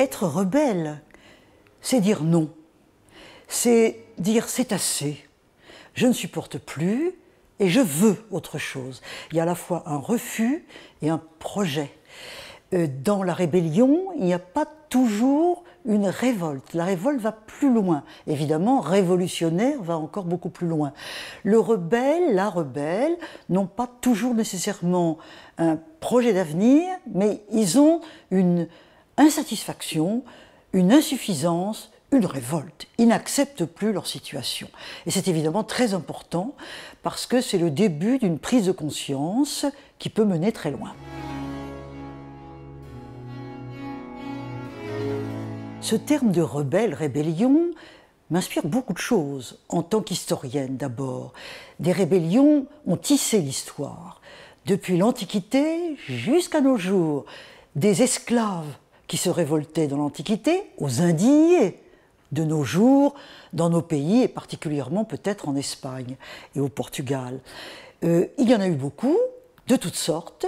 être rebelle, c'est dire non, c'est dire c'est assez, je ne supporte plus et je veux autre chose. Il y a à la fois un refus et un projet. Euh, dans la rébellion, il n'y a pas toujours une révolte. La révolte va plus loin. Évidemment, révolutionnaire va encore beaucoup plus loin. Le rebelle, la rebelle, n'ont pas toujours nécessairement un projet d'avenir, mais ils ont une, insatisfaction, une insuffisance, une révolte. Ils n'acceptent plus leur situation. Et c'est évidemment très important parce que c'est le début d'une prise de conscience qui peut mener très loin. Ce terme de rebelle, rébellion, m'inspire beaucoup de choses, en tant qu'historienne d'abord. Des rébellions ont tissé l'histoire, depuis l'Antiquité jusqu'à nos jours. Des esclaves qui se révoltaient dans l'Antiquité aux indignés de nos jours dans nos pays et particulièrement peut-être en Espagne et au Portugal. Euh, il y en a eu beaucoup, de toutes sortes,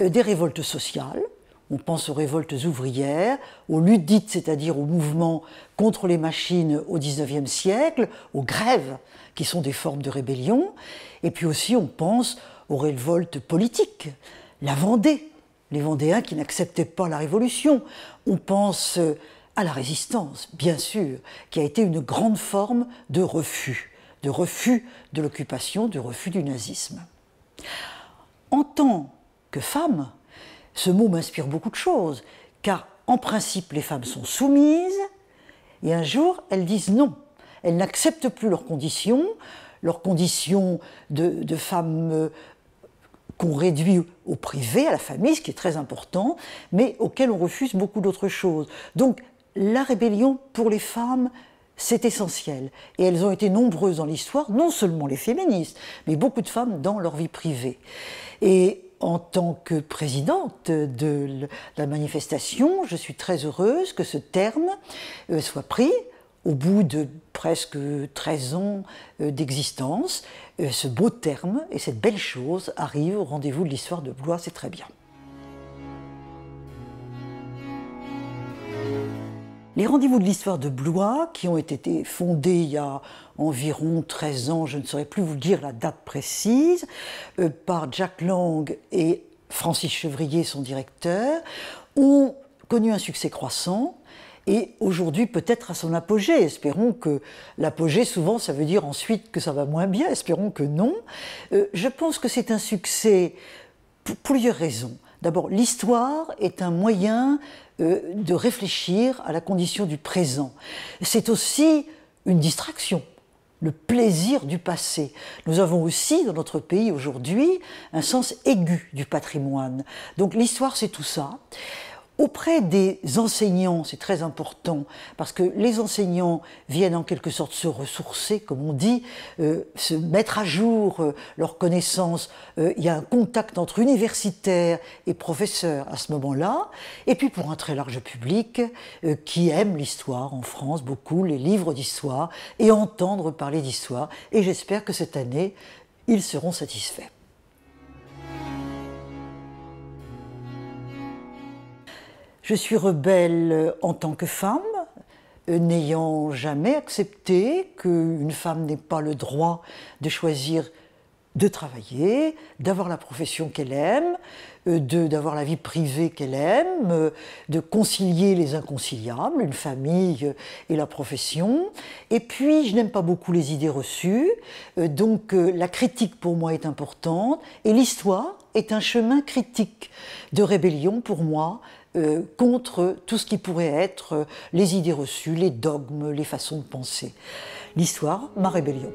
euh, des révoltes sociales, on pense aux révoltes ouvrières, aux luttes c'est-à-dire aux mouvements contre les machines au XIXe siècle, aux grèves, qui sont des formes de rébellion, et puis aussi on pense aux révoltes politiques, la Vendée, les Vendéens qui n'acceptaient pas la Révolution. On pense euh, à la résistance, bien sûr, qui a été une grande forme de refus, de refus de l'occupation, de refus du nazisme. En tant que femme, ce mot m'inspire beaucoup de choses, car en principe les femmes sont soumises, et un jour elles disent non, elles n'acceptent plus leurs conditions, leurs conditions de, de femmes euh, qu'on réduit au privé, à la famille, ce qui est très important, mais auquel on refuse beaucoup d'autres choses. Donc la rébellion pour les femmes, c'est essentiel. Et elles ont été nombreuses dans l'histoire, non seulement les féministes, mais beaucoup de femmes dans leur vie privée. Et en tant que présidente de la manifestation, je suis très heureuse que ce terme euh, soit pris au bout de presque 13 ans euh, d'existence, euh, ce beau terme et cette belle chose arrive au rendez-vous de l'histoire de Blois, c'est très bien. Les rendez-vous de l'histoire de Blois, qui ont été fondés il y a environ 13 ans, je ne saurais plus vous dire la date précise, euh, par Jack Lang et Francis Chevrier, son directeur, ont connu un succès croissant et aujourd'hui peut-être à son apogée. Espérons que l'apogée, souvent, ça veut dire ensuite que ça va moins bien, espérons que non. Euh, je pense que c'est un succès pour plusieurs raisons. D'abord, l'histoire est un moyen euh, de réfléchir à la condition du présent. C'est aussi une distraction le plaisir du passé. Nous avons aussi dans notre pays aujourd'hui un sens aigu du patrimoine. Donc l'histoire, c'est tout ça. Auprès des enseignants, c'est très important, parce que les enseignants viennent en quelque sorte se ressourcer, comme on dit, euh, se mettre à jour euh, leurs connaissances. Euh, il y a un contact entre universitaires et professeurs à ce moment-là. Et puis pour un très large public qui aime l'histoire en France, beaucoup, les livres d'histoire, et entendre parler d'histoire. Et j'espère que cette année, ils seront satisfaits. Je suis rebelle euh, en tant que femme, euh, n'ayant jamais accepté qu'une femme n'ait pas le droit de choisir de travailler, d'avoir la profession qu'elle aime, euh, d'avoir la vie privée qu'elle aime, de concilier les inconciliables, une famille et la profession. Et puis, je n'aime pas beaucoup les idées reçues, donc la critique pour moi est importante, et l'histoire est un chemin critique de rébellion pour moi euh, contre tout ce qui pourrait être les idées reçues, les dogmes, les façons de penser. L'histoire, ma rébellion.